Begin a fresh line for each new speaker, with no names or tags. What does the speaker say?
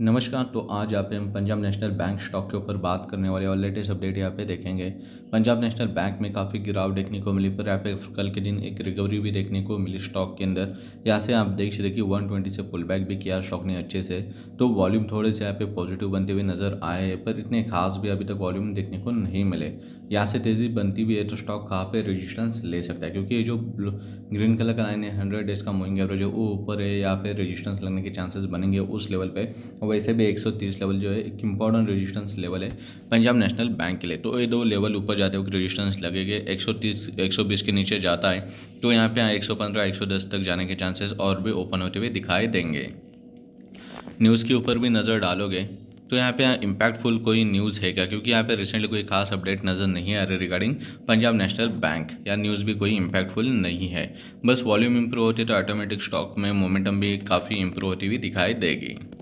नमस्कार तो आज आप हम पंजाब नेशनल बैंक स्टॉक के ऊपर बात करने वाले और लेटेस्ट अपडेट यहाँ पे देखेंगे पंजाब नेशनल बैंक में काफ़ी गिरावट देखने को मिली पर यहाँ पे कल के दिन एक रिकवरी भी देखने को मिली स्टॉक के अंदर यहाँ से आप देख सकते कि 120 से पुल बैक भी किया स्टॉक ने अच्छे से तो वॉल्यूम थोड़े से यहाँ पे पॉजिटिव बनते हुए नज़र आए पर इतने खास भी अभी तक वॉल्यूम देखने को नहीं मिले यहाँ से तेज़ी बनती भी है तो स्टॉक कहाँ पर रजिस्टेंस ले सकता है क्योंकि ये जो ग्रीन कलर का लाइन है हंड्रेड डेज का मोइंग एवरेज है वो ऊपर है या फिर रजिस्टेंस लगने के चांसेस बनेंगे उस लेवल पर वैसे भी 130 लेवल जो है एक इंपॉर्टेंट रेजिस्टेंस लेवल है पंजाब नेशनल बैंक के लिए तो ये दो लेवल ऊपर जाते हुए रेजिस्टेंस लगेंगे 130 120 के नीचे जाता है तो यहाँ पे 115 110 तक जाने के चांसेस और भी ओपन होते हुए दिखाई देंगे न्यूज़ के ऊपर भी नज़र डालोगे तो यहाँ पे इम्पैक्टफुल कोई न्यूज़ है क्या क्योंकि यहाँ पे रिसेंटली कोई खास अपडेट नज़र नहीं आ रही रिगार्डिंग पंजाब नेशनल बैंक या न्यूज़ भी कोई इम्पैक्टफुल नहीं है बस वॉल्यूम इंप्रूव होती है तो ऑटोमेटिक स्टॉक में मोमेंटम भी काफ़ी इंप्रूव होती हुई दिखाई देगी